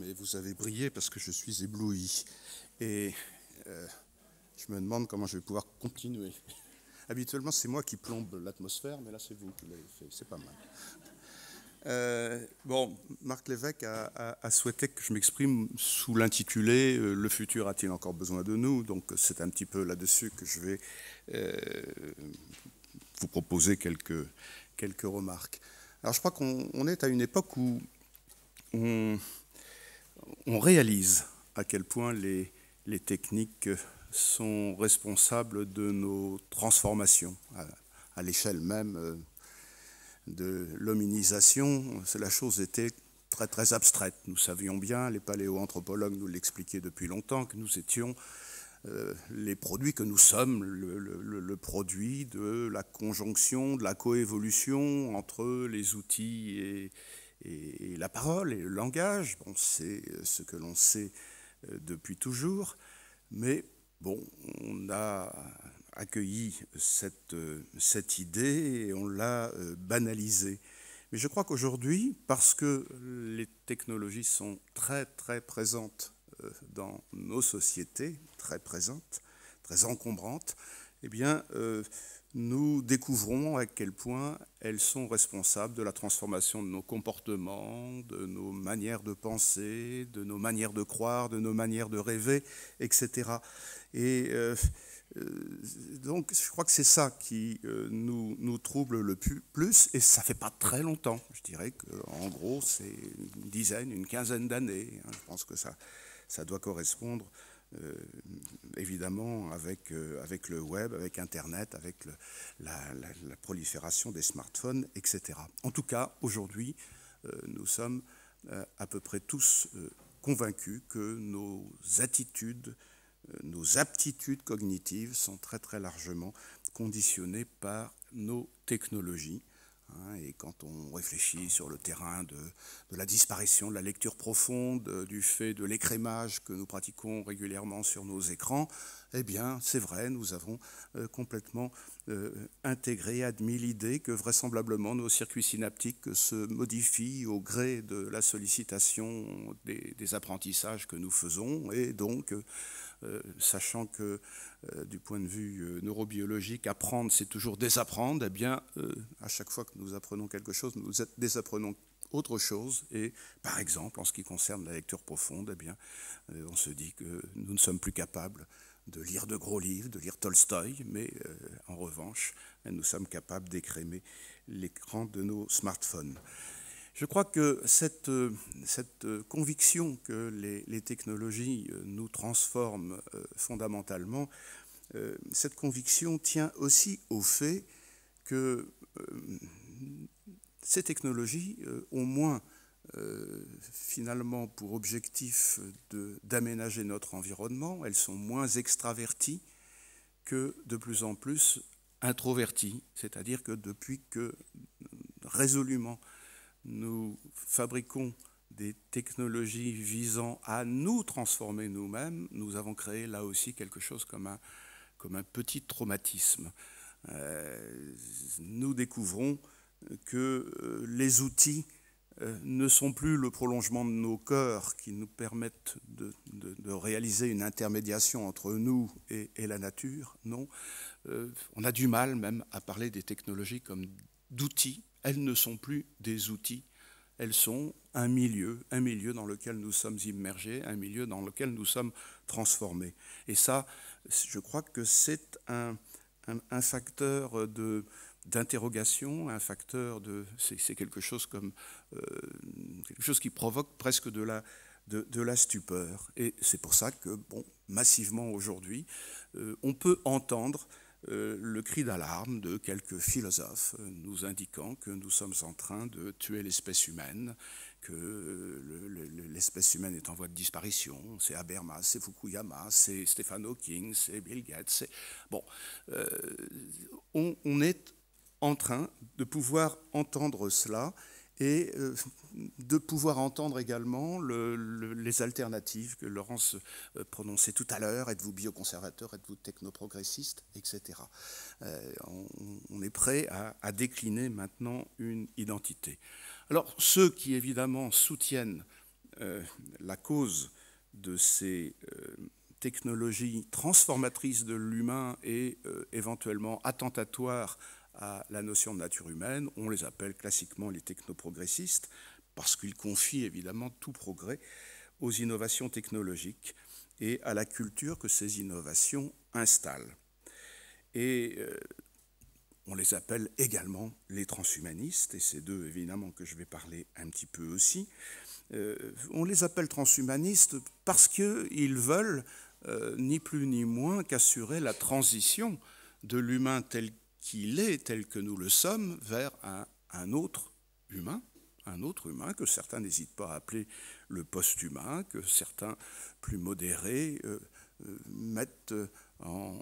mais vous avez brillé parce que je suis ébloui. Et euh, je me demande comment je vais pouvoir continuer. Habituellement, c'est moi qui plombe l'atmosphère, mais là, c'est vous qui l'avez fait. C'est pas mal. Euh, bon, Marc Lévesque a, souhaité que je m'exprime sous l'intitulé euh, Le futur a-t-il encore besoin de nous Donc, c'est un petit peu là-dessus que je vais vous proposer quelques, quelques remarques. Alors, je crois qu'on est à une époque où on on réalise à quel point les, techniques sont responsables de nos transformations à, l'échelle même euh, de l'hominisation. La chose était très très abstraite. Nous savions bien, les paléoanthropologues nous l'expliquaient depuis longtemps, que nous étions euh, les produits que nous sommes, le, le produit de la conjonction, de la coévolution entre les outils et, et, la parole et le langage, bon, c'est euh, ce que l'on sait euh, depuis toujours, mais bon, on a accueilli cette, euh, cette idée et on l'a banalisée. Mais je crois qu'aujourd'hui, parce que les technologies sont très très présentes dans nos sociétés, très présentes, très encombrantes, eh bien, nous découvrons à quel point elles sont responsables de la transformation de nos comportements, de nos manières de penser, de nos manières de croire, de nos manières de rêver, etc. Et euh, euh, donc je crois que c'est ça qui euh, nous, trouble le plus, et ça ne fait pas très longtemps. Je dirais qu'en gros c'est une dizaine, une quinzaine d'années. Hein. je pense que ça doit correspondre euh, évidemment avec, euh, avec le web, avec Internet, avec la, la, prolifération des smartphones, etc. En tout cas, aujourd'hui, euh, nous sommes à peu près tous convaincus que nos attitudes, nos aptitudes cognitives sont très très largement conditionnées par nos technologies Hein, et quand on réfléchit sur le terrain de, la disparition de la lecture profonde, euh, du fait de l'écrémage que nous pratiquons régulièrement sur nos écrans, eh bien, c'est vrai, nous avons euh, complètement euh, intégré, admis l'idée que vraisemblablement nos circuits synaptiques se modifient au gré de la sollicitation des, des apprentissages que nous faisons, et donc euh, sachant que euh, du point de vue euh, neurobiologique, apprendre, c'est toujours désapprendre, et eh bien, à chaque fois que nous apprenons quelque chose, nous désapprenons autre chose. Et par exemple, en ce qui concerne la lecture profonde, eh bien, on se dit que nous ne sommes plus capables de lire de gros livres, de lire Tolstoï, mais en revanche, nous sommes capables d'écrémer l'écran de nos smartphones. Je crois que cette, euh, euh, conviction que les, technologies euh, nous transforment fondamentalement, cette conviction tient aussi au fait que ces technologies ont moins finalement pour objectif d'aménager notre environnement, elles sont moins extraverties que de plus en plus introverties. C'est-à-dire que depuis que résolument nous fabriquons des technologies visant à nous transformer nous-mêmes, nous avons créé là aussi quelque chose comme un, comme un petit traumatisme. Euh, nous découvrons que euh, les outils euh, ne sont plus le prolongement de nos cœurs qui nous permettent de, réaliser une intermédiation entre nous et, la nature. Non, on a du mal même à parler des technologies comme d'outils elles ne sont plus des outils, elles sont un milieu, un milieu dans lequel nous sommes immergés, un milieu dans lequel nous sommes transformés. Et ça, je crois que c'est un, facteur de d'interrogation, un facteur de, c'est quelque chose comme euh, chose qui provoque presque de la de, la stupeur. Et c'est pour ça que bon, massivement aujourd'hui, euh, on peut entendre euh, le cri d'alarme de quelques philosophes euh, nous indiquant que nous sommes en train de tuer l'espèce humaine, que euh, l'espèce humaine est en voie de disparition. C'est Habermas, c'est Fukuyama, c'est Stephen Hawking, c'est Bill Gates. Bon, on, on, est en train de pouvoir entendre cela et euh, de pouvoir entendre également les alternatives que Laurence euh, prononçait tout à l'heure, êtes-vous bioconservateur, êtes-vous technoprogressiste, etc. Euh, on, est prêt à, décliner maintenant une identité. Alors ceux qui évidemment soutiennent la cause de ces... technologies transformatrices de l'humain et éventuellement attentatoires à la notion de nature humaine. On les appelle classiquement les technoprogressistes parce qu'ils confient évidemment tout progrès aux innovations technologiques et à la culture que ces innovations installent. Et euh, on les appelle également les transhumanistes, et c'est d'eux évidemment que je vais parler un petit peu aussi. Euh, on les appelle transhumanistes parce qu'ils veulent euh, ni plus ni moins qu'assurer la transition de l'humain tel qu'il est tel que nous le sommes vers un, autre humain, un autre humain que certains n'hésitent pas à appeler le post-humain, que certains plus modérés euh, euh, mettent euh, en,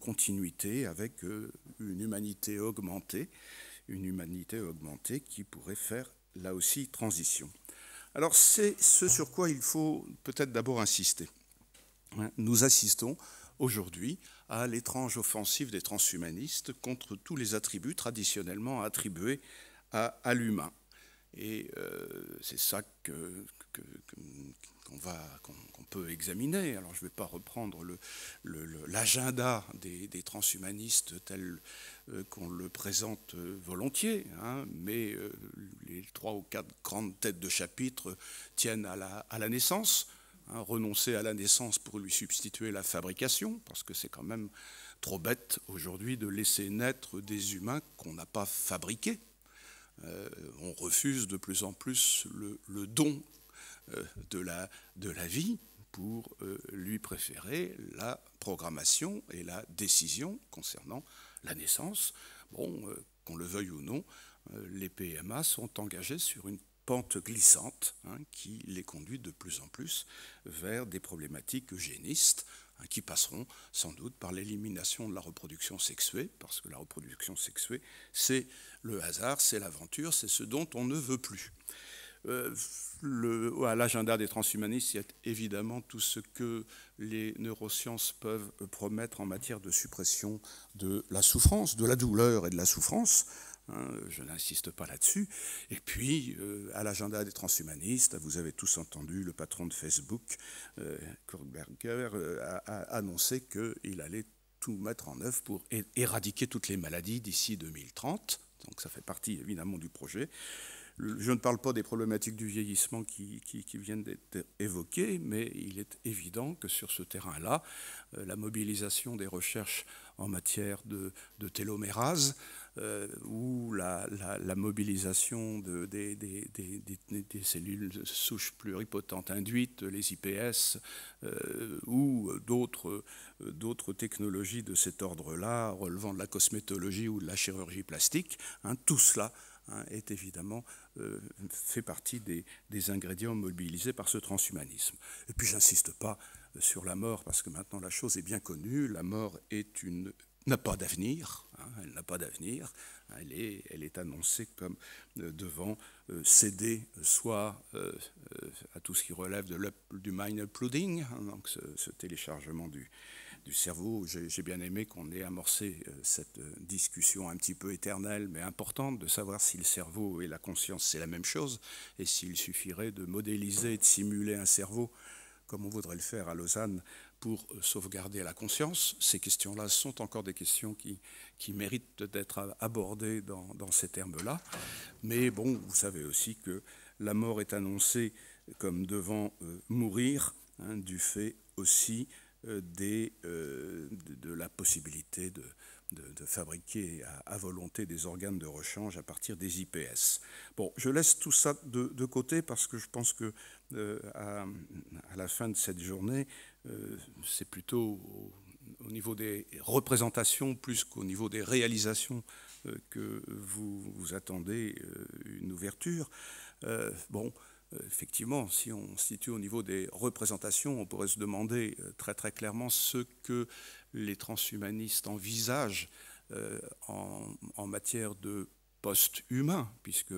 continuité avec une humanité augmentée, une humanité augmentée qui pourrait faire là aussi transition. Alors c'est ce sur quoi il faut peut-être d'abord insister. Hein, nous assistons aujourd'hui à l'étrange offensive des transhumanistes contre tous les attributs traditionnellement attribués à, à l'humain. Et euh, c'est ça qu'on peut examiner. Alors je ne vais pas reprendre l'agenda le, des, transhumanistes tel euh, qu'on le présente euh, volontiers, hein, mais les trois ou quatre grandes têtes de chapitre tiennent à à la naissance, Hein, renoncer à la naissance pour lui substituer la fabrication, parce que c'est quand même trop bête aujourd'hui de laisser naître des humains qu'on n'a pas fabriqués. Euh, on refuse de plus en plus le, don euh, de, la, de la vie pour euh, lui préférer la programmation et la décision concernant la naissance. Bon, qu'on le veuille ou non, les PMA sont engagés sur une pente glissante hein, qui les conduit de plus en plus vers des problématiques eugénistes hein, qui passeront sans doute par l'élimination de la reproduction sexuée, parce que la reproduction sexuée, c'est le hasard, c'est l'aventure, c'est ce dont on ne veut plus. Euh, à l'agenda des transhumanistes, il y a évidemment tout ce que les neurosciences peuvent promettre en matière de suppression de la souffrance, de la douleur et de la souffrance. Hein, je n'insiste pas là-dessus. Et puis, euh, à l'agenda des transhumanistes, vous avez tous entendu, le patron de Facebook, euh, Kurt Berger euh, a, annoncé qu'il allait tout mettre en œuvre pour éradiquer toutes les maladies d'ici 2030. Donc ça fait partie évidemment du projet. Je ne parle pas des problématiques du vieillissement qui, viennent d'être évoquées, mais il est évident que sur ce terrain-là, la mobilisation des recherches en matière de, de télomérase, euh, ou la, mobilisation de, des, cellules souches pluripotentes induites, les IPS, euh, ou euh, d'autres technologies de cet ordre-là, relevant de la cosmétologie ou de la chirurgie plastique. Hein, tout cela hein, est évidemment fait partie des ingrédients mobilisés par ce transhumanisme. Et puis j'insiste pas sur la mort, parce que maintenant la chose est bien connue, la mort est une n'a pas d'avenir. Hein, elle n'a pas d'avenir. Hein, elle est, annoncée comme euh, devant euh, céder euh, soit à tout ce qui relève du mind uploading, hein, donc ce, téléchargement du, cerveau. J'ai bien aimé qu'on ait amorcé cette discussion un petit peu éternelle, mais importante, de savoir si le cerveau et la conscience, c'est la même chose, et s'il suffirait de modéliser, et de simuler un cerveau, comme on voudrait le faire à Lausanne pour euh, sauvegarder la conscience. Ces questions-là sont encore des questions qui, qui méritent d'être abordées dans, ces termes-là. Mais bon, vous savez aussi que la mort est annoncée comme devant euh, mourir, hein, du fait aussi euh, des, de, la possibilité de, fabriquer à, volonté des organes de rechange à partir des IPS. Bon, je laisse tout ça de, côté parce que je pense que à, la fin de cette journée, euh, c'est plutôt au niveau des représentations plus qu'au niveau des réalisations euh, que vous, attendez euh, une ouverture. bon, effectivement, si on se situe au niveau des représentations, on pourrait se demander très très clairement ce que les transhumanistes envisagent en, en matière de post-humain, puisque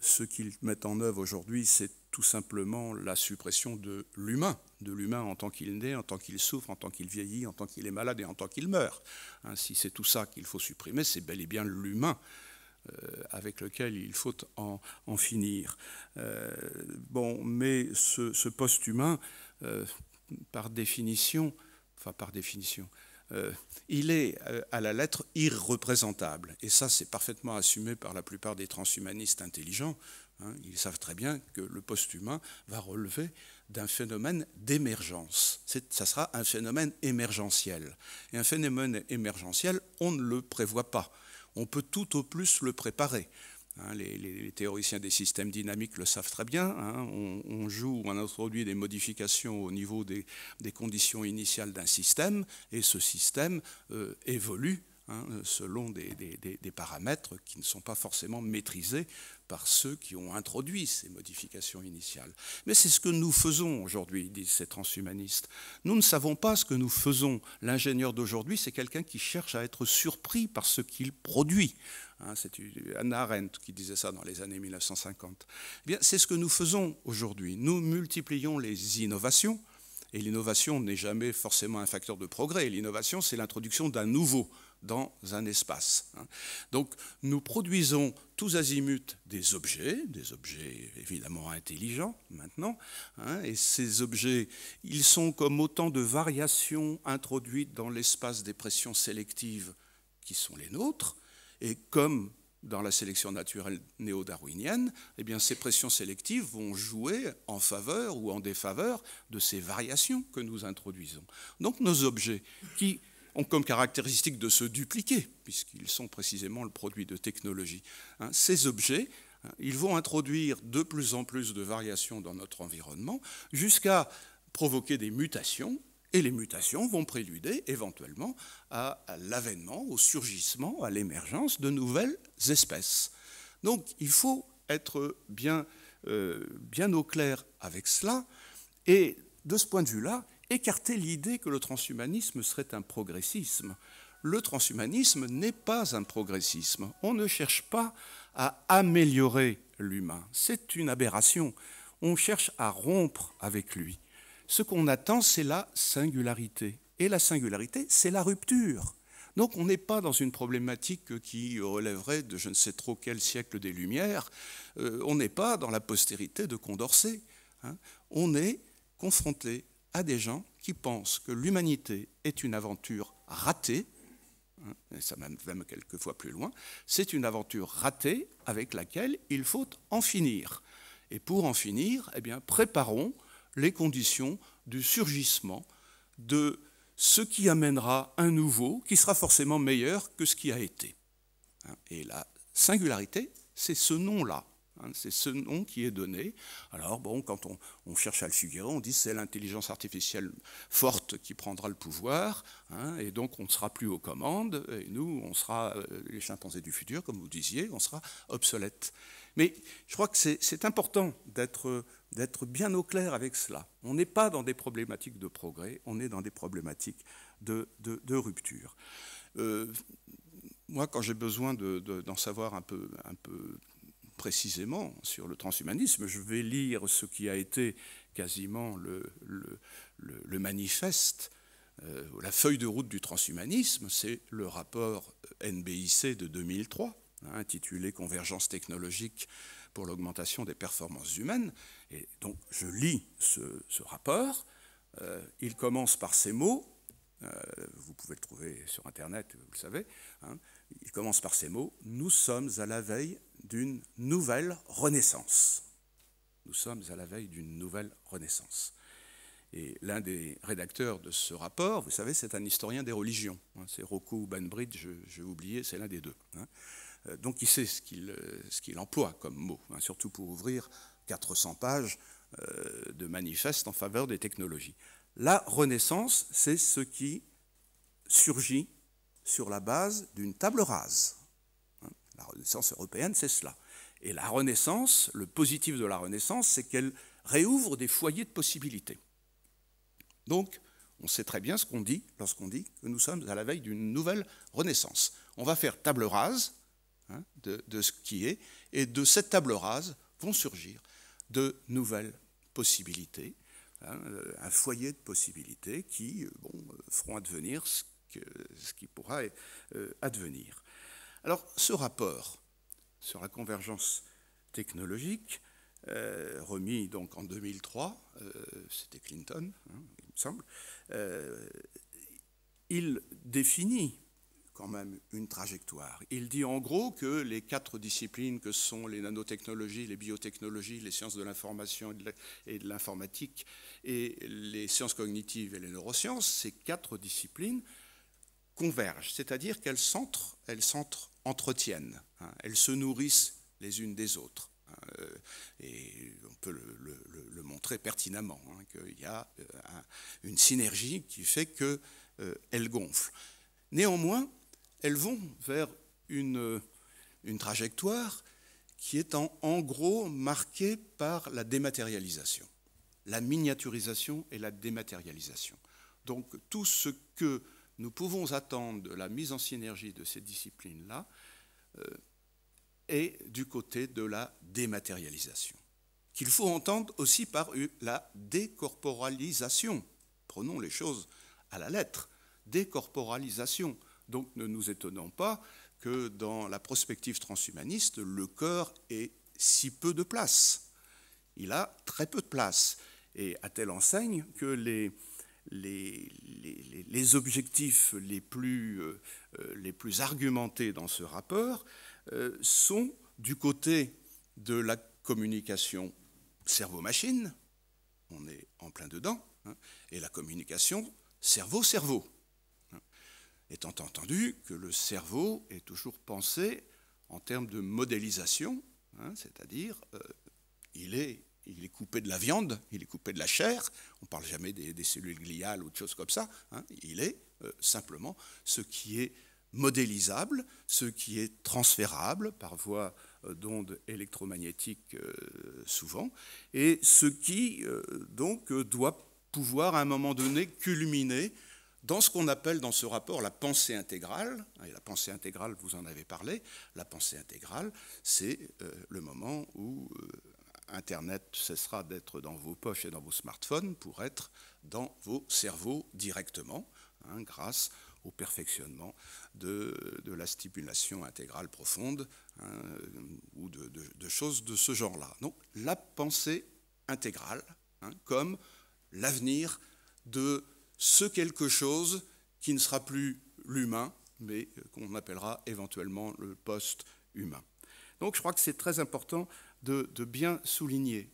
ce qu'ils mettent en œuvre aujourd'hui, c'est tout simplement la suppression de l'humain, de l'humain en tant qu'il naît, en tant qu'il souffre, en tant qu'il vieillit, en tant qu'il est malade et en tant qu'il meurt. Hein, si c'est tout ça qu'il faut supprimer, c'est bel et bien l'humain euh, avec lequel il faut en, finir. Euh, bon, mais ce, ce post-humain, euh, par définition, enfin par définition, euh, il est euh, à la lettre irreprésentable. Et ça, c'est parfaitement assumé par la plupart des transhumanistes intelligents. Hein. ils savent très bien que le post-humain va relever d'un phénomène d'émergence. Ça sera un phénomène émergentiel. Et un phénomène émergentiel, on ne le prévoit pas. On peut tout au plus le préparer. Hein, les, théoriciens des systèmes dynamiques le savent très bien. Hein. on, joue, on introduit des modifications au niveau des, conditions initiales d'un système, et ce système euh, évolue Hein, selon des, paramètres qui ne sont pas forcément maîtrisés par ceux qui ont introduit ces modifications initiales. Mais c'est ce que nous faisons aujourd'hui, disent ces transhumanistes. Nous ne savons pas ce que nous faisons. L'ingénieur d'aujourd'hui, c'est quelqu'un qui cherche à être surpris par ce qu'il produit. Hein. c'est Anna Arendt qui disait ça dans les années 1950. Eh bien, c'est ce que nous faisons aujourd'hui. Nous multiplions les innovations, et l'innovation n'est jamais forcément un facteur de progrès. L'innovation, c'est l'introduction d'un nouveau dans un espace. Hein. Donc nous produisons tous azimuts des objets, des objets évidemment intelligents maintenant, hein, et ces objets, ils sont comme autant de variations introduites dans l'espace des pressions sélectives qui sont les nôtres, et comme dans la sélection naturelle néo-darwinienne, eh bien, ces pressions sélectives vont jouer en faveur ou en défaveur de ces variations que nous introduisons. Donc nos objets qui ont comme caractéristique de se dupliquer, puisqu'ils sont précisément le produit de technologie. Hein, ces objets, hein, ils vont introduire de plus en plus de variations dans notre environnement, jusqu'à provoquer des mutations, et les mutations vont préluder éventuellement à l'avènement, au surgissement, à l'émergence de nouvelles espèces. Donc il faut être bien, euh, bien au clair avec cela, et de ce point de vue-là, écarter l'idée que le transhumanisme serait un progressisme. Le transhumanisme n'est pas un progressisme. On ne cherche pas à améliorer l'humain. C'est une aberration. On cherche à rompre avec lui. Ce qu'on attend, c'est la singularité. Et la singularité, c'est la rupture. Donc on n'est pas dans une problématique qui relèverait de je ne sais trop quel siècle des Lumières, euh, on n'est pas dans la postérité de Condorcet, hein. on est confronté à des gens qui pensent que l'humanité est une aventure ratée, hein, et ça va même quelquefois plus loin, c'est une aventure ratée avec laquelle il faut en finir. Et pour en finir, eh bien, préparons les conditions du surgissement de ce qui amènera un nouveau qui sera forcément meilleur que ce qui a été. Hein, et la singularité, c'est ce nom-là, Hein, c'est ce nom qui est donné. Alors, bon, quand on, cherche à le figurer, on dit c'est l'intelligence artificielle forte qui prendra le pouvoir, hein, et donc on ne sera plus aux commandes, et nous, on sera euh, les chimpanzés du futur, comme vous disiez, on sera obsolètes Mais je crois que c'est important d'être bien au clair avec cela. On n'est pas dans des problématiques de progrès, on est dans des problématiques de, rupture. Euh, moi, quand j'ai besoin d'en savoir un peu, un peu précisément sur le transhumanisme. Je vais lire ce qui a été quasiment le, le, manifeste, euh, la feuille de route du transhumanisme, c'est le rapport NBIC de 2003, hein, intitulé Convergence technologique pour l'augmentation des performances humaines. Et donc je lis ce, rapport. Euh, il commence par ces mots. Euh, vous pouvez le trouver sur Internet, vous le savez. Hein. il commence par ces mots. Nous sommes à la veille d'une nouvelle renaissance. Nous sommes à la veille d'une nouvelle renaissance. Et l'un des rédacteurs de ce rapport, vous savez, c'est un historien des religions. Hein, c'est ou Banbridge, j'ai oublié, c'est l'un des deux. Hein. Euh, donc il sait ce qu'il euh, emploie comme mot, hein, surtout pour ouvrir 400 pages euh, de manifeste en faveur des technologies. La renaissance, c'est ce qui surgit sur la base d'une table rase. La Renaissance européenne, c'est cela. Et la Renaissance, le positif de la Renaissance, c'est qu'elle réouvre des foyers de possibilités. Donc, on sait très bien ce qu'on dit lorsqu'on dit que nous sommes à la veille d'une nouvelle Renaissance. On va faire table rase hein, de, ce qui est, et de cette table rase vont surgir de nouvelles possibilités, hein, un foyer de possibilités qui euh, euh, feront advenir ce, ce qui pourra euh, advenir. Alors ce rapport sur la convergence technologique, euh, remis donc en 2003, euh, c'était Clinton, hein, il me semble, euh, il définit quand même une trajectoire. Il dit en gros que les quatre disciplines que sont les nanotechnologies, les biotechnologies, les sciences de l'information et de l'informatique et les sciences cognitives et les neurosciences, ces quatre disciplines convergent, c'est-à-dire qu'elles elles s'entretiennent, hein. elles se nourrissent les unes des autres. Hein. Euh, et on peut le, montrer pertinemment, hein, qu'il y a euh, une synergie qui fait qu'elles euh, elles gonflent. Néanmoins, elles vont vers une, trajectoire qui est en, en gros marquée par la dématérialisation, la miniaturisation et la dématérialisation. Donc tout ce que nous pouvons attendre de la mise en synergie de ces disciplines-là euh, et du côté de la dématérialisation, qu'il faut entendre aussi par la décorporalisation. Prenons les choses à la lettre. Décorporalisation. Donc ne nous étonnons pas que dans la prospective transhumaniste, le corps ait si peu de place. Il a très peu de place. Et à telle enseigne que les les, les, objectifs les plus, euh, euh, les plus argumentés dans ce rapport euh, sont du côté de la communication cerveau-machine, on est en plein dedans, hein, et la communication cerveau-cerveau, étant entendu que le cerveau est toujours pensé en termes de modélisation, hein, c'est-à-dire il est il est coupé de la viande, il est coupé de la chair, on ne parle jamais des, cellules gliales ou de choses comme ça, hein, il est euh, simplement ce qui est modélisable, ce qui est transférable par voie euh, d'ondes électromagnétiques euh, souvent, et ce qui donc doit pouvoir à un moment donné culminer dans ce qu'on appelle dans ce rapport la pensée intégrale, hein, et la pensée intégrale, vous en avez parlé, la pensée intégrale, c'est le moment où Internet cessera d'être dans vos poches et dans vos smartphones pour être dans vos cerveaux directement, hein, grâce au perfectionnement de, la stipulation intégrale profonde hein, ou de, choses de ce genre-là. Donc la pensée intégrale hein, comme l'avenir de ce quelque chose qui ne sera plus l'humain, mais qu'on appellera éventuellement le post-humain. Donc je crois que c'est très important de, bien souligner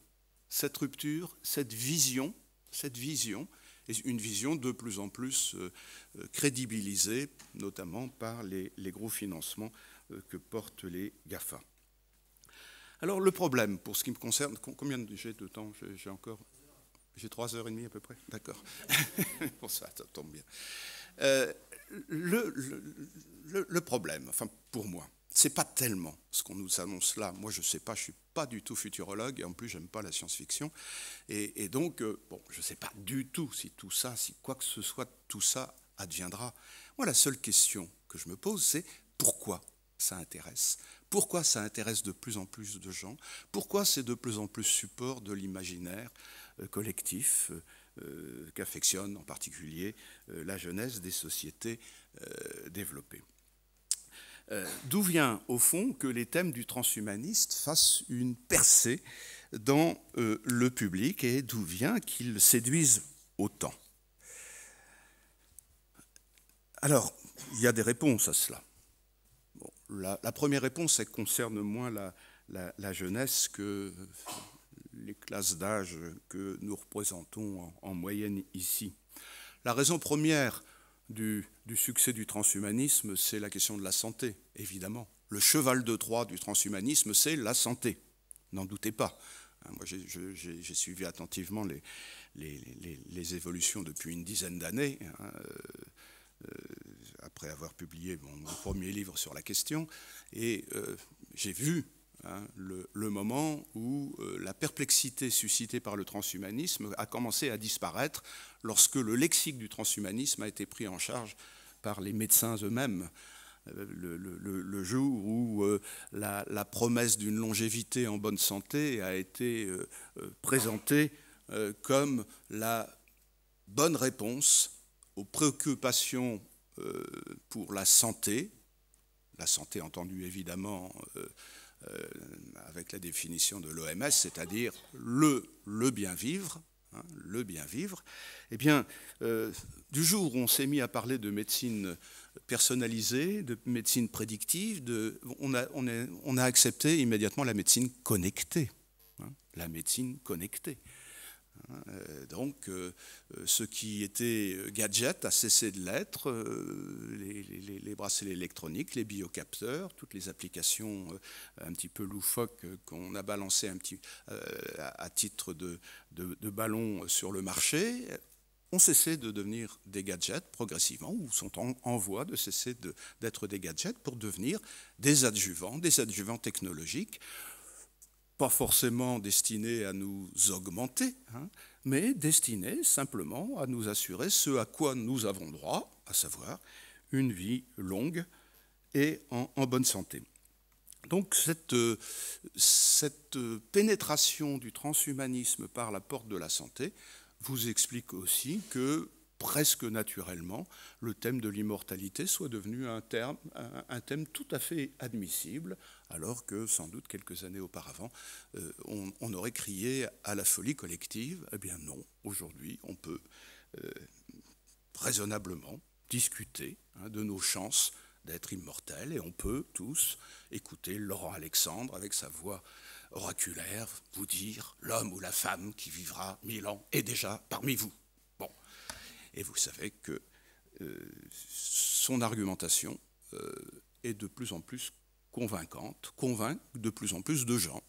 cette rupture, cette vision, cette vision, et une vision de plus en plus euh, euh, crédibilisée, notamment par les, gros financements euh, que portent les GAFA. Alors le problème, pour ce qui me concerne, combien j'ai de temps J'ai encore j'ai trois heures et demie à peu près, d'accord. Pour ça, tombe bien. le, problème, enfin pour moi, n'est pas tellement ce qu'on nous annonce là. Moi, je ne sais pas, je suis pas du tout futurologue, et en plus, j'aime pas la science-fiction. Et, donc, euh, bon, je ne sais pas du tout si tout ça, si quoi que ce soit, tout ça adviendra. Moi, la seule question que je me pose, c'est pourquoi ça intéresse Pourquoi ça intéresse de plus en plus de gens Pourquoi c'est de plus en plus support de l'imaginaire euh, collectif euh, qu'affectionne en particulier la jeunesse des sociétés développées euh, d'où vient, au fond, que les thèmes du transhumaniste fassent une percée dans euh, le public et d'où vient qu'ils séduisent autant Alors, il y a des réponses à cela. la, première réponse, elle concerne moins la, jeunesse que les classes d'âge que nous représentons en, moyenne ici. La raison première du, succès du transhumanisme, c'est la question de la santé, évidemment. Le cheval de Troie du transhumanisme, c'est la santé. N'en doutez pas. Hein, moi, j'ai suivi attentivement les, évolutions depuis une dizaine d'années. Hein, euh, euh, après avoir publié mon, premier livre sur la question, et euh, j'ai vu Hein, le, moment où euh, la perplexité suscitée par le transhumanisme a commencé à disparaître lorsque le lexique du transhumanisme a été pris en charge par les médecins eux-mêmes. Euh, le, jour où euh, la, promesse d'une longévité en bonne santé a été présentée comme la bonne réponse aux préoccupations pour la santé, la santé entendue évidemment euh, avec la définition de l'OMS, c'est-à-dire le, le bien vivre, hein, le bien vivre, eh bien, euh, du jour où on s'est mis à parler de médecine personnalisée, de médecine prédictive, de, on, a, accepté immédiatement la médecine connectée. Hein, la médecine connectée. Euh, donc, euh, ce qui était euh, gadget a cessé de l'être, les, bracelets électroniques, les biocapteurs, toutes les applications un petit peu loufoques qu'on a balancées un petit, à titre de, de, ballon sur le marché, ont cessé de devenir des gadgets progressivement, ou sont en, voie de cesser d'être des gadgets pour devenir des adjuvants, des adjuvants technologiques pas forcément destiné à nous augmenter, hein, mais destiné simplement à nous assurer ce à quoi nous avons droit, à savoir une vie longue et en, en bonne santé. Donc cette, euh, cette pénétration du transhumanisme par la porte de la santé vous explique aussi que presque naturellement, le thème de l'immortalité soit devenu un, terme, un, thème tout à fait admissible, alors que sans doute quelques années auparavant, euh, on, aurait crié à la folie collective. Eh bien non, aujourd'hui, on peut euh, raisonnablement discuter hein, de nos chances d'être immortels et on peut tous écouter Laurent Alexandre avec sa voix oraculaire vous dire l'homme ou la femme qui vivra mille ans est déjà parmi vous. Et vous savez que euh, son argumentation euh, est de plus en plus convaincante, convainc de plus en plus de gens.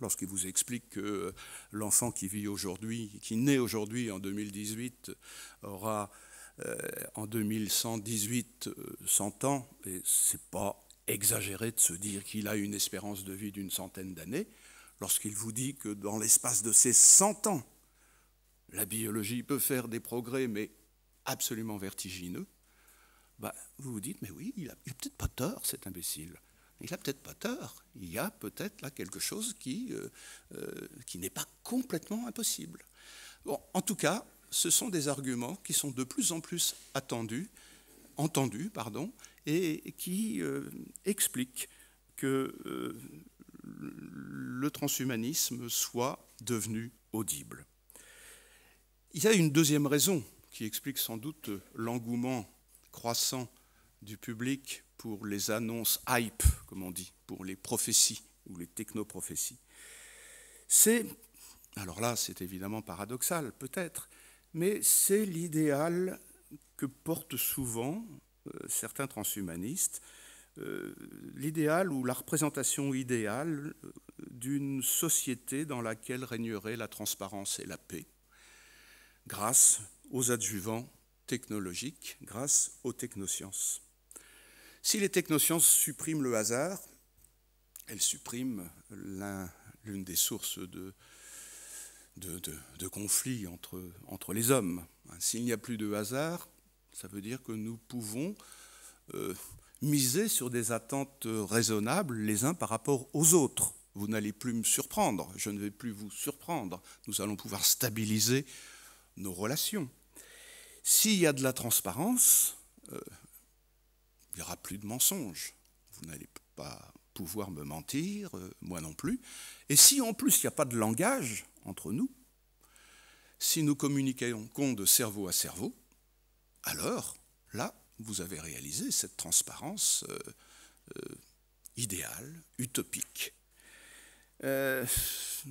Lorsqu'il vous explique que euh, l'enfant qui vit aujourd'hui, qui naît aujourd'hui en 2018, aura en 2118 100 ans, et c'est pas exagéré de se dire qu'il a une espérance de vie d'une centaine d'années, lorsqu'il vous dit que dans l'espace de ces 100 ans, la biologie peut faire des progrès, mais absolument vertigineux, bah, vous vous dites, mais oui, il n'a peut-être pas tort, cet imbécile. Il n'a peut-être pas tort. Il y a peut-être là quelque chose qui, euh, euh, qui n'est pas complètement impossible. en tout cas, ce sont des arguments qui sont de plus en plus attendus, entendus, pardon, et qui euh, expliquent que le transhumanisme soit devenu audible. Il y a une deuxième raison qui explique sans doute l'engouement croissant du public pour les annonces hype, comme on dit, pour les prophéties ou les technoprophéties. C'est, alors là c'est évidemment paradoxal peut-être, mais c'est l'idéal que portent souvent euh, certains transhumanistes, euh, l'idéal ou la représentation idéale euh, d'une société dans laquelle régnerait la transparence et la paix, grâce aux adjuvants technologiques grâce aux technosciences. Si les technosciences suppriment le hasard, elles suppriment l'une des sources de, conflits entre, les hommes. S'il n'y a plus de hasard, ça veut dire que nous pouvons euh, miser sur des attentes raisonnables les uns par rapport aux autres. Vous n'allez plus me surprendre, je ne vais plus vous surprendre. Nous allons pouvoir stabiliser nos relations. S'il y a de la transparence, euh, il n'y aura plus de mensonges. Vous n'allez pas pouvoir me mentir, euh, moi non plus. Et si en plus il n'y a pas de langage entre nous, si nous communiquons de cerveau à cerveau, alors là, vous avez réalisé cette transparence euh, idéale, utopique. Euh,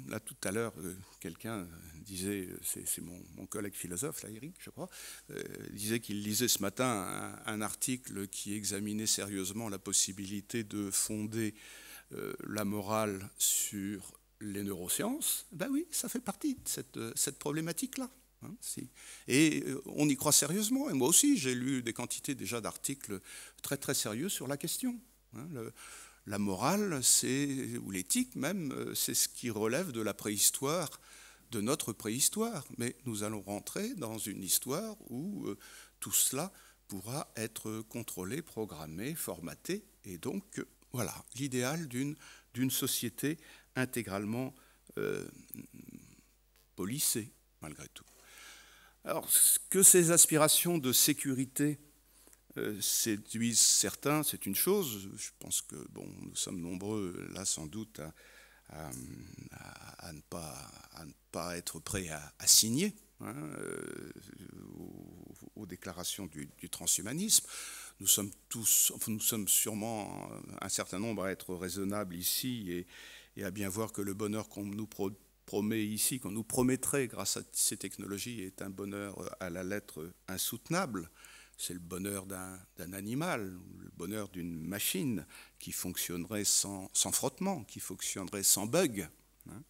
là, tout à l'heure, euh, quelqu'un disait, euh, c'est mon, collègue philosophe, là, Eric, je crois, disait qu'il lisait ce matin un, article qui examinait sérieusement la possibilité de fonder la morale sur les neurosciences. Ben oui, ça fait partie de cette, problématique-là. Hein, et on y croit sérieusement. Et moi aussi, j'ai lu des quantités déjà d'articles très très sérieux sur la question. Hein, la morale, c'est, ou l'éthique même, euh, c'est ce qui relève de la préhistoire, de notre préhistoire. Mais nous allons rentrer dans une histoire où euh, tout cela pourra être contrôlé, programmé, formaté. Et donc, euh, voilà, l'idéal d'une société intégralement polissée, policée, malgré tout. Alors, que ces aspirations de sécurité euh, séduisent certains, c'est une chose. Je pense que bon, nous sommes nombreux là sans doute à, ne, pas, être prêts à, signer hein, euh, aux, déclarations du, transhumanisme. Nous sommes tous, nous sommes sûrement un certain nombre à être raisonnables ici et, à bien voir que le bonheur qu'on nous promet ici, qu'on nous promettrait grâce à ces technologies, est un bonheur à la lettre insoutenable c'est le bonheur d'un animal, le bonheur d'une machine qui fonctionnerait sans, frottement, qui fonctionnerait sans bug. Hein.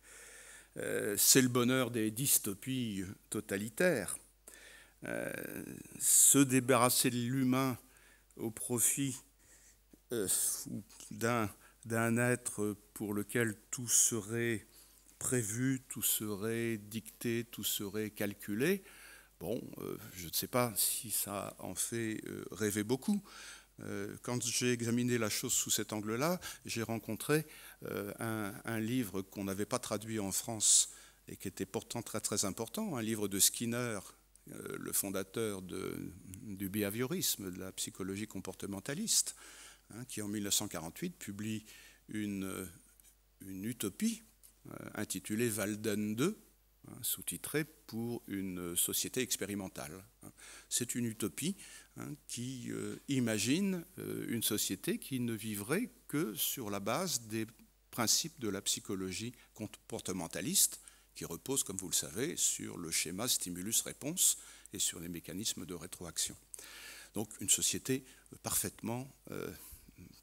Euh, c'est le bonheur des dystopies totalitaires. Euh, se débarrasser de l'humain au profit euh, d'un être pour lequel tout serait prévu, tout serait dicté, tout serait calculé, Bon, euh, je ne sais pas si ça en fait euh, rêver beaucoup. Euh, quand j'ai examiné la chose sous cet angle-là, j'ai rencontré un, livre qu'on n'avait pas traduit en France et qui était pourtant très très important, un livre de Skinner, le fondateur du behaviorisme, de la psychologie comportementaliste, hein, qui en 1948 publie une, utopie intitulée Valden 2, Hein, sous-titré pour une société expérimentale. Hein. C'est une utopie hein, qui euh, imagine euh, une société qui ne vivrait que sur la base des principes de la psychologie comportementaliste, qui repose, comme vous le savez, sur le schéma stimulus-réponse et sur les mécanismes de rétroaction. Donc une société euh, parfaitement,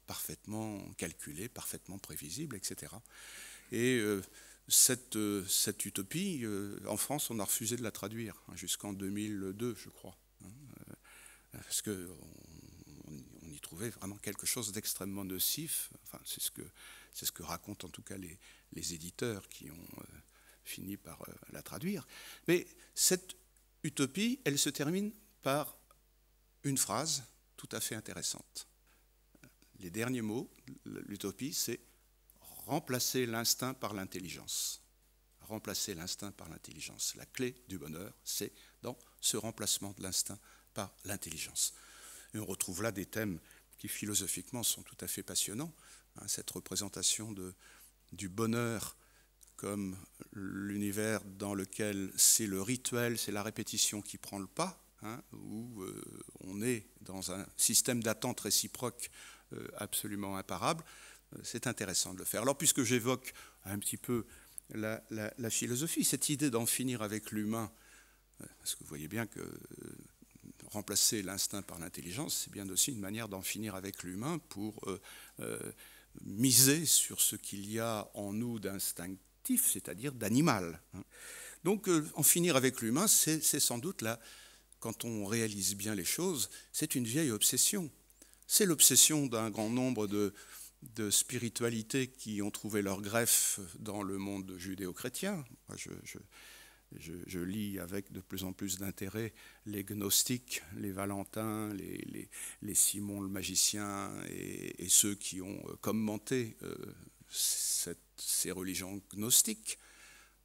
parfaitement calculée, parfaitement prévisible, etc. Et cette, euh, cette utopie, euh, en France, on a refusé de la traduire, hein, jusqu'en 2002, je crois. Hein, euh, parce qu'on on y trouvait vraiment quelque chose d'extrêmement nocif. Enfin, c'est ce que ce que racontent en tout cas les, les éditeurs qui ont fini par la traduire. Mais cette utopie, elle se termine par une phrase tout à fait intéressante. Les derniers mots, l'utopie, c'est remplacer l'instinct par l'intelligence. Remplacer l'instinct par l'intelligence. La clé du bonheur, c'est dans ce remplacement de l'instinct par l'intelligence. Et on retrouve là des thèmes qui philosophiquement sont tout à fait passionnants. Hein, cette représentation de, du bonheur comme l'univers dans lequel c'est le rituel, c'est la répétition qui prend le pas, hein, où euh, on est dans un système d'attente réciproque euh, absolument imparable. Euh, c'est intéressant de le faire. Alors, puisque j'évoque un petit peu la, philosophie, cette idée d'en finir avec l'humain, euh, parce que vous voyez bien que euh, remplacer l'instinct par l'intelligence, c'est bien aussi une manière d'en finir avec l'humain pour miser sur ce qu'il y a en nous d'instinctif, c'est-à-dire d'animal. Hein. Donc, en finir avec l'humain, c'est sans doute là, quand on réalise bien les choses, c'est une vieille obsession. C'est l'obsession d'un grand nombre de, de spiritualité qui ont trouvé leur greffe dans le monde judéo-chrétien. Je, lis avec de plus en plus d'intérêt les gnostiques, les Valentins, les, les, Simon le magicien et, ceux qui ont euh, commenté euh, ces religions gnostiques.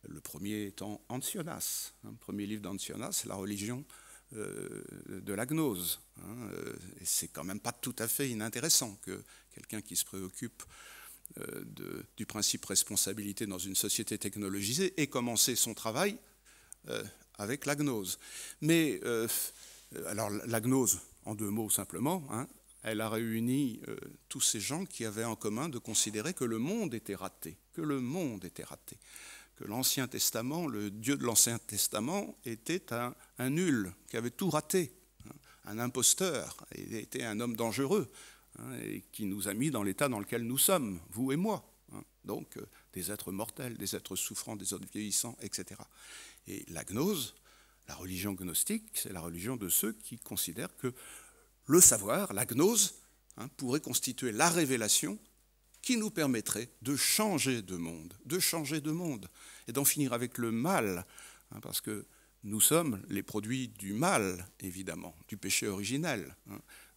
Le premier étant Antionas, un hein, premier livre d'Antionas, la religion euh, de la gnose. Hein, et c'est quand même pas tout à fait inintéressant que quelqu'un qui se préoccupe euh, de, du principe responsabilité dans une société technologisée et commencer son travail euh, avec la gnose. Mais, euh, alors la gnose, en deux mots simplement, hein, elle a réuni tous ces gens qui avaient en commun de considérer que le monde était raté, que le monde était raté, que l'Ancien Testament, le Dieu de l'Ancien Testament était un, nul, qui avait tout raté, hein, un imposteur, il était un homme dangereux, Hein, et qui nous a mis dans l'état dans lequel nous sommes, vous et moi. Hein. donc, euh, des êtres mortels, des êtres souffrants, des êtres vieillissants, etc. Et la gnose, la religion gnostique, c'est la religion de ceux qui considèrent que le savoir, la gnose, hein, pourrait constituer la révélation qui nous permettrait de changer de monde, de changer de monde, et d'en finir avec le mal, parce que nous sommes les produits du mal, évidemment, du péché originel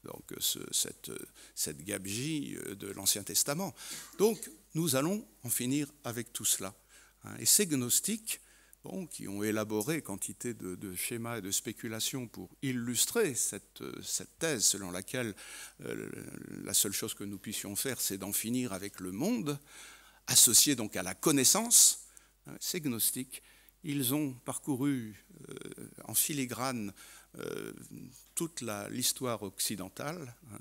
donc euh, ce, cette, euh, cette gabegie euh, de l'Ancien Testament. Donc nous allons en finir avec tout cela. Hein. Et ces gnostiques, bon, qui ont élaboré quantité de, schémas et de spéculations pour illustrer cette, thèse selon laquelle la seule chose que nous puissions faire, c'est d'en finir avec le monde, associé donc à la connaissance, hein. ces gnostiques, ils ont parcouru en filigrane euh, toute l'histoire occidentale, hein,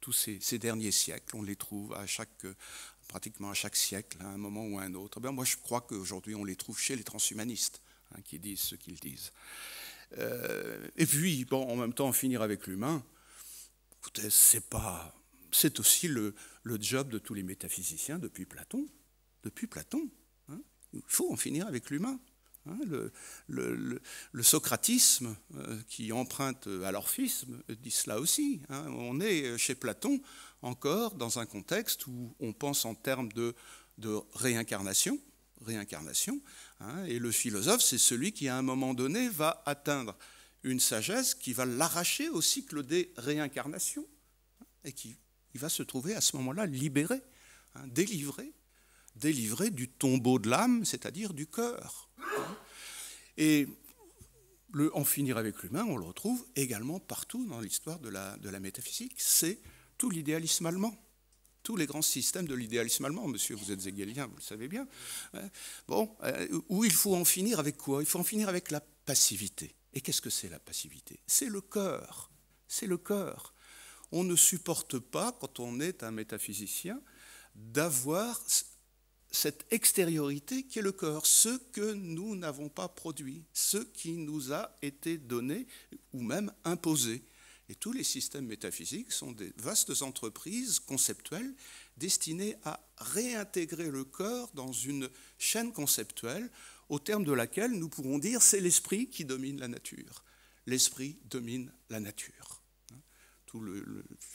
tous ces, derniers siècles, on les trouve à chaque, pratiquement à chaque siècle, à un moment ou à un autre. Ben moi, je crois qu'aujourd'hui, on les trouve chez les transhumanistes, hein, qui disent ce qu'ils disent. Euh, et puis, bon, en même temps, finir avec l'humain, c'est pas, c'est aussi le, job de tous les métaphysiciens depuis Platon. Depuis Platon, hein. il faut en finir avec l'humain. Hein, le, socratisme euh, qui emprunte euh, à l'orphisme dit cela aussi. Hein. On est euh, chez Platon encore dans un contexte où on pense en termes de, réincarnation, réincarnation hein, et le philosophe, c'est celui qui à un moment donné va atteindre une sagesse qui va l'arracher au cycle des réincarnations et qui va se trouver à ce moment-là libéré, délivré, délivré du tombeau de l'âme, c'est-à-dire du cœur. Et le en finir avec l'humain, on le retrouve également partout dans l'histoire de la, de la métaphysique. C'est tout l'idéalisme allemand tous les grands systèmes de l'idéalisme allemand, monsieur, vous êtes hegelien, vous le savez bien. Hein. Bon, euh, où il faut en finir avec quoi Il faut en finir avec la passivité. Et qu'est-ce que c'est la passivité C'est le cœur. C'est le cœur. On ne supporte pas, quand on est un métaphysicien, d'avoir cette extériorité qui est le corps, ce que nous n'avons pas produit, ce qui nous a été donné ou même imposé. Et tous les systèmes métaphysiques sont des vastes entreprises conceptuelles destinées à réintégrer le corps dans une chaîne conceptuelle au terme de laquelle nous pourrons dire c'est l'esprit qui domine la nature. L'esprit domine la nature je le,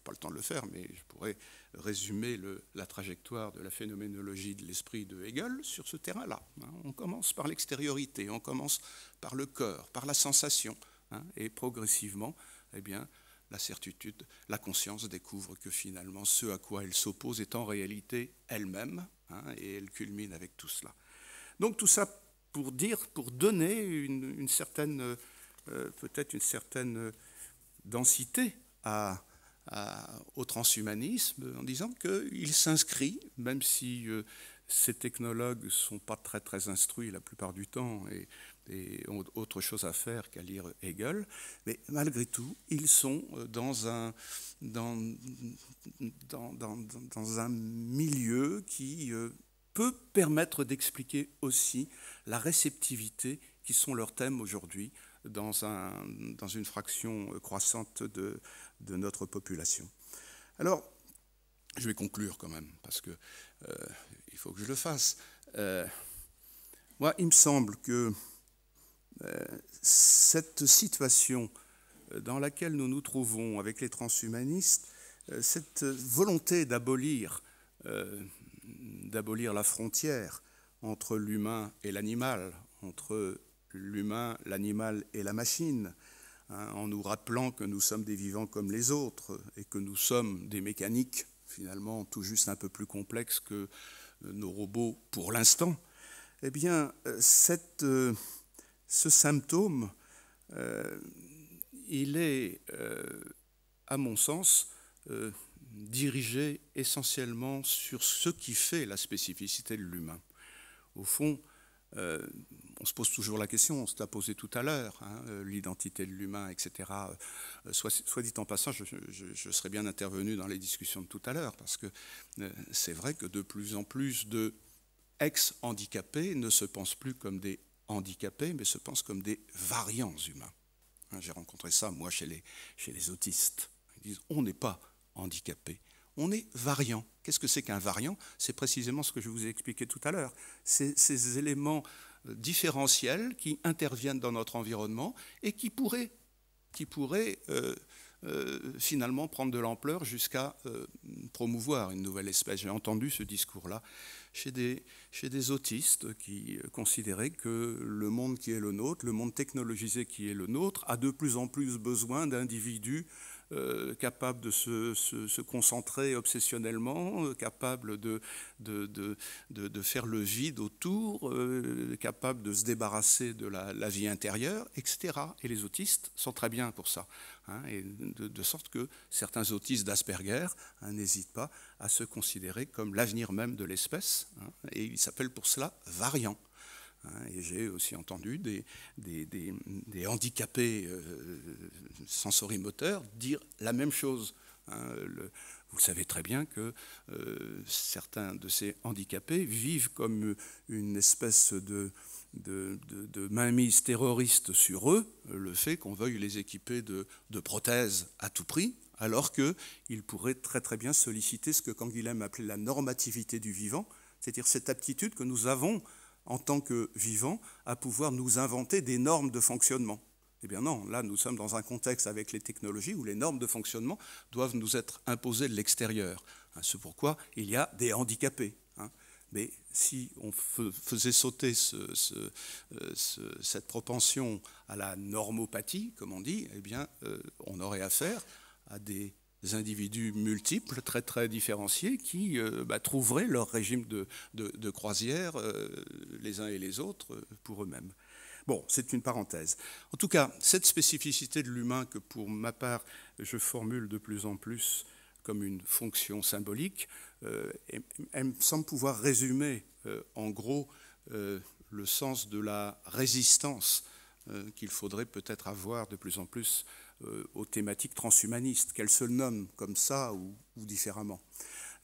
pas le temps de le faire, mais je pourrais résumer la trajectoire de la phénoménologie de l'esprit de Hegel sur ce terrain-là. Hein. On commence par l'extériorité, on commence par le cœur, par la sensation, hein, et progressivement, eh bien, la certitude, la conscience découvre que finalement ce à quoi elle s'oppose est en réalité elle-même, hein, et elle culmine avec tout cela. Donc tout ça pour dire, pour donner une, certaine, euh, peut-être une certaine euh, densité à, au transhumanisme en disant qu'il s'inscrit, même si euh, ces technologues ne sont pas très, très instruits la plupart du temps et, et ont autre chose à faire qu'à lire Hegel, mais malgré tout, ils sont euh, dans un, dans, dans un milieu qui euh, peut permettre d'expliquer aussi la réceptivité qui sont leurs thèmes aujourd'hui dans, un, dans une fraction croissante de, de notre population. Alors, je vais conclure quand même, parce que euh, il faut que je le fasse. Euh, moi, il me semble que euh, cette situation dans laquelle nous nous trouvons avec les transhumanistes, cette volonté d'abolir, d'abolir la frontière entre l'humain et l'animal, entre l'humain, l'animal et la machine, Hein, en nous rappelant que nous sommes des vivants comme les autres et que nous sommes des mécaniques, finalement tout juste un peu plus complexes que euh, nos robots pour l'instant, eh bien, euh, euh, ce symptôme, il est, à mon sens, dirigé essentiellement sur ce qui fait la spécificité de l'humain. Au fond, on se pose toujours la question, on se l'a posé tout à l'heure, hein, euh, l'identité de l'humain, etc. Euh, soit, dit en passant, je, serais bien intervenu dans les discussions de tout à l'heure, parce que euh, c'est vrai que de plus en plus de ex-handicapés ne se pensent plus comme des handicapés, mais se pensent comme des variants humains. Hein, j'ai rencontré ça, moi, chez les, chez les autistes. Ils disent, on n'est pas handicapé, on est variant. Qu'est-ce que c'est qu'un variant C'est précisément ce que je vous ai expliqué tout à l'heure. Ces, éléments différentiels qui interviennent dans notre environnement et qui pourraient, qui euh, euh, finalement prendre de l'ampleur jusqu'à euh, promouvoir une nouvelle espèce. J'ai entendu ce discours-là chez des, chez des autistes qui considéraient que le monde qui est le nôtre, le monde technologisé qui est le nôtre, a de plus en plus besoin d'individus euh, capable de se, concentrer obsessionnellement, euh, capable de de, faire le vide autour, euh, capable de se débarrasser de la, vie intérieure, etc. Et les autistes sont très bien pour ça. Hein, et de, sorte que certains autistes d'Asperger hein, n'hésitent pas à se considérer comme l'avenir même de l'espèce. Hein, et ils s'appellent pour cela variants. Hein, et j'ai aussi entendu des, handicapés euh, sensorimoteurs dire la même chose. Hein, vous savez très bien que euh, certains de ces handicapés vivent comme une espèce de, de, mainmise terroriste sur eux, le fait qu'on veuille les équiper de, de prothèses à tout prix, alors qu'ils pourraient très très bien solliciter ce que Canguilhem appelait la normativité du vivant, c'est-à-dire cette aptitude que nous avons en tant que vivant, à pouvoir nous inventer des normes de fonctionnement. Eh bien non, là nous sommes dans un contexte avec les technologies où les normes de fonctionnement doivent nous être imposées de l'extérieur. Hein, c'est pourquoi il y a des handicapés. Hein. Mais si on faisait sauter euh, ce, cette propension à la normopathie, comme on dit, eh bien euh, on aurait affaire à des des individus multiples, très très différenciés, qui euh, bah, trouveraient leur régime de, croisière, euh, les uns et les autres, euh, pour eux-mêmes. Bon, c'est une parenthèse. En tout cas, cette spécificité de l'humain que pour ma part je formule de plus en plus comme une fonction symbolique, elle, me semble pouvoir résumer en gros le sens de la résistance qu'il faudrait peut-être avoir de plus en plus euh, aux thématiques transhumanistes, qu'elles se nomment comme ça ou, différemment.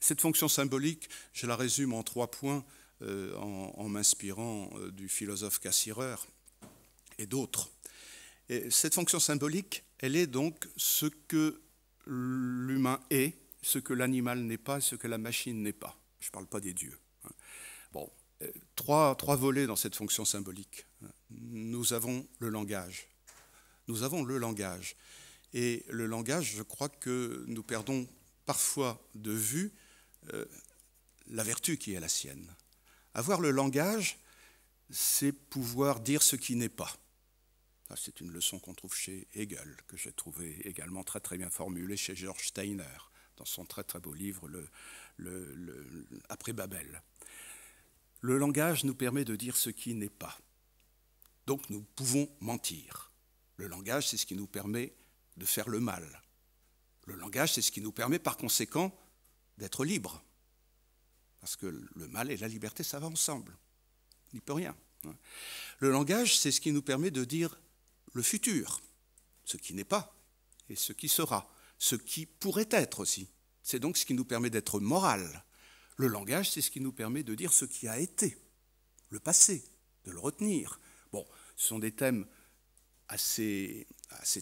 Cette fonction symbolique, je la résume en trois points euh, en, m'inspirant euh, du philosophe Cassirer et d'autres. cette fonction symbolique, elle est donc ce que l'humain est, ce que l'animal n'est pas, ce que la machine n'est pas. Je ne parle pas des dieux. Hein. Bon, trois, trois volets dans cette fonction symbolique. Nous avons le langage nous avons le langage. Et le langage, je crois que nous perdons parfois de vue euh, la vertu qui est la sienne. Avoir le langage, c'est pouvoir dire ce qui n'est pas. c'est une leçon qu'on trouve chez Hegel, que j'ai trouvé également très très bien formulée chez George Steiner, dans son très très beau livre Après Babel. Le langage nous permet de dire ce qui n'est pas. Donc nous pouvons mentir. Le langage, c'est ce qui nous permet de faire le mal. Le langage, c'est ce qui nous permet par conséquent d'être libre Parce que le mal et la liberté, ça va ensemble. il n'y peut rien. Le langage, c'est ce qui nous permet de dire le futur, ce qui n'est pas et ce qui sera, ce qui pourrait être aussi. C'est donc ce qui nous permet d'être moral. Le langage, c'est ce qui nous permet de dire ce qui a été, le passé, de le retenir. Bon, ce sont des thèmes assez,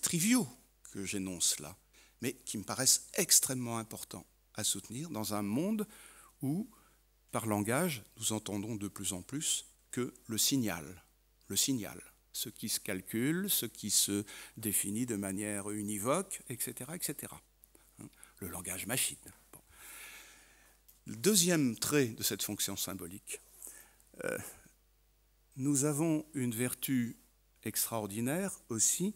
triviaux que j'énonce là, mais qui me paraissent extrêmement importants à soutenir dans un monde où, par langage, nous entendons de plus en plus que le signal, le signal, ce qui se calcule, ce qui se définit de manière univoque, etc., etc. Hein, le langage machine. Le deuxième trait de cette fonction symbolique, euh, nous avons une vertu extraordinaire aussi,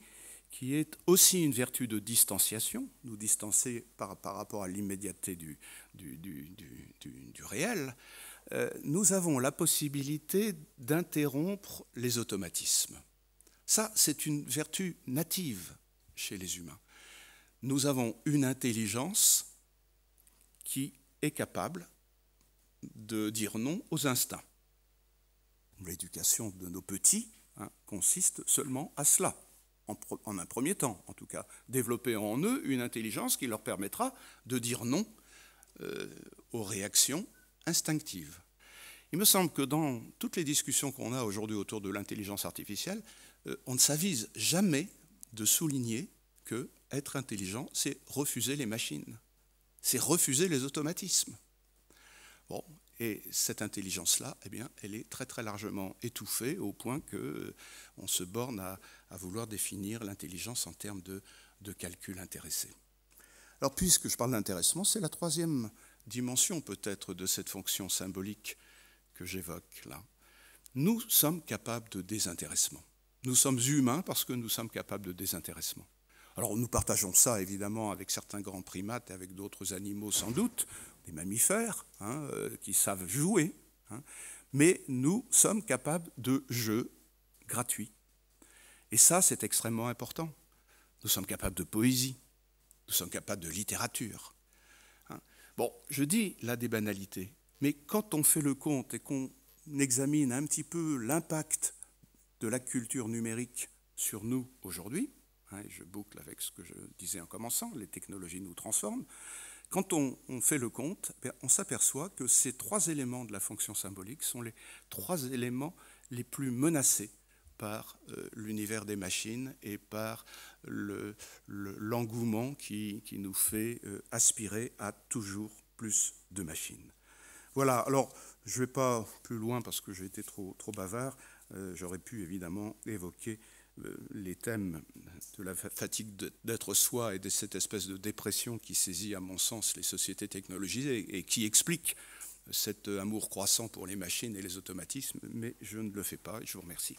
qui est aussi une vertu de distanciation, nous distancer par, par rapport à l'immédiateté du, du, réel, euh, nous avons la possibilité d'interrompre les automatismes. Ça, c'est une vertu native chez les humains. Nous avons une intelligence qui est capable de dire non aux instincts. L'éducation de nos petits Hein, consiste seulement à cela, en, un premier temps en tout cas, développer en eux une intelligence qui leur permettra de dire non euh, aux réactions instinctives. Il me semble que dans toutes les discussions qu'on a aujourd'hui autour de l'intelligence artificielle, euh, on ne s'avise jamais de souligner que être intelligent, c'est refuser les machines, c'est refuser les automatismes. Bon, et cette intelligence-là, eh bien, elle est très très largement étouffée au point que euh, on se borne à, vouloir définir l'intelligence en termes de, calcul intéressé. Alors, puisque je parle d'intéressement, c'est la troisième dimension peut-être de cette fonction symbolique que j'évoque là. Nous sommes capables de désintéressement. Nous sommes humains parce que nous sommes capables de désintéressement. Alors nous partageons ça évidemment avec certains grands primates et avec d'autres animaux sans doute, des mammifères, hein, euh, qui savent jouer, hein, mais nous sommes capables de jeux gratuits. Et ça, c'est extrêmement important. Nous sommes capables de poésie, nous sommes capables de littérature. Hein. Bon, je dis là des banalités, mais quand on fait le compte et qu'on examine un petit peu l'impact de la culture numérique sur nous aujourd'hui, je boucle avec ce que je disais en commençant, les technologies nous transforment, quand on, fait le compte, eh on s'aperçoit que ces trois éléments de la fonction symbolique sont les trois éléments les plus menacés par euh, l'univers des machines et par l'engouement qui, nous fait euh, aspirer à toujours plus de machines. Voilà, alors je ne vais pas plus loin parce que j'ai été trop, trop bavard. Euh, j'aurais pu évidemment évoquer les thèmes de la fatigue d'être soi et de cette espèce de dépression qui saisit, à mon sens, les sociétés technologisées et qui explique cet euh, amour croissant pour les machines et les automatismes, mais je ne le fais pas et je vous remercie.